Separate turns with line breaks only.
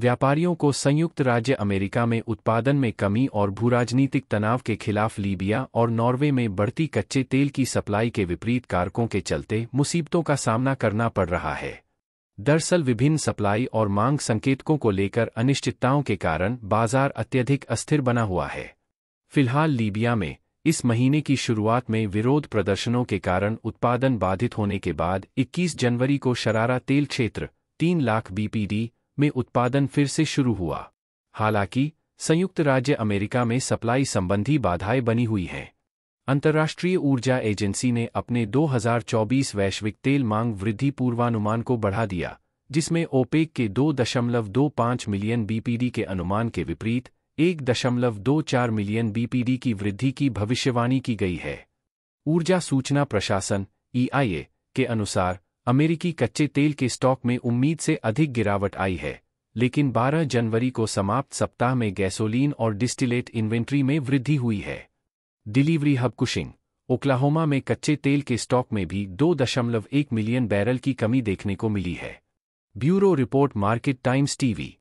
व्यापारियों को संयुक्त राज्य अमेरिका में उत्पादन में कमी और भूराजनीतिक तनाव के खिलाफ लीबिया और नॉर्वे में बढ़ती कच्चे तेल की सप्लाई के विपरीत कारकों के चलते मुसीबतों का सामना करना पड़ रहा है दरअसल विभिन्न सप्लाई और मांग संकेतकों को लेकर अनिश्चितताओं के कारण बाजार अत्यधिक अस्थिर बना हुआ है फिलहाल लीबिया में इस महीने की शुरुआत में विरोध प्रदर्शनों के कारण उत्पादन बाधित होने के बाद 21 जनवरी को शरारा तेल क्षेत्र तीन लाख बीपीडी में उत्पादन फिर से शुरू हुआ हालांकि संयुक्त राज्य अमेरिका में सप्लाई संबंधी बाधाएं बनी हुई हैं अंतर्राष्ट्रीय ऊर्जा एजेंसी ने अपने 2024 वैश्विक तेल मांग वृद्धि पूर्वानुमान को बढ़ा दिया जिसमें ओपेक के 2.25 मिलियन बीपीडी के अनुमान के विपरीत 1.24 मिलियन बीपीडी की वृद्धि की भविष्यवाणी की गई है ऊर्जा सूचना प्रशासन ईआईए e के अनुसार अमेरिकी कच्चे तेल के स्टॉक में उम्मीद से अधिक गिरावट आई है लेकिन 12 जनवरी को समाप्त सप्ताह में गैसोलीन और डिस्टिलेट इन्वेंट्री में वृद्धि हुई है डिलीवरी हब कुशिंग ओक्लाहोमा में कच्चे तेल के स्टॉक में भी 2.1 मिलियन बैरल की कमी देखने को मिली है bureau report Market Times TV